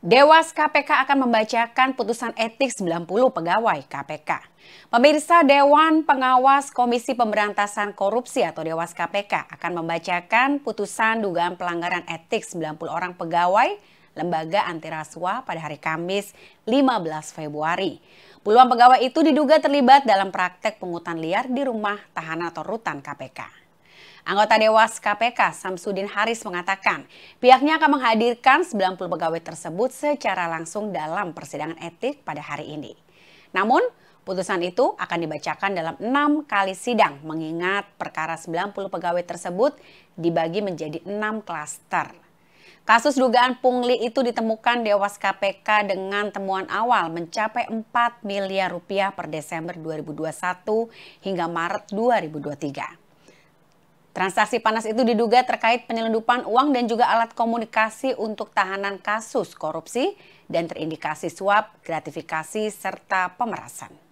Dewas KPK akan membacakan putusan etik 90 pegawai KPK. Pemirsa Dewan Pengawas Komisi Pemberantasan Korupsi atau Dewas KPK akan membacakan putusan dugaan pelanggaran etik 90 orang pegawai lembaga anti rasuah pada hari Kamis 15 Februari. Puluhan pegawai itu diduga terlibat dalam praktek pungutan liar di rumah tahanan atau rutan KPK. Anggota Dewas KPK Samsudin Haris mengatakan pihaknya akan menghadirkan 90 pegawai tersebut secara langsung dalam persidangan etik pada hari ini. Namun, putusan itu akan dibacakan dalam enam kali sidang mengingat perkara 90 pegawai tersebut dibagi menjadi enam klaster. Kasus dugaan pungli itu ditemukan Dewas KPK dengan temuan awal mencapai 4 miliar rupiah per Desember 2021 hingga Maret 2023. Transaksi panas itu diduga terkait penyelundupan uang dan juga alat komunikasi untuk tahanan kasus korupsi dan terindikasi suap, gratifikasi, serta pemerasan.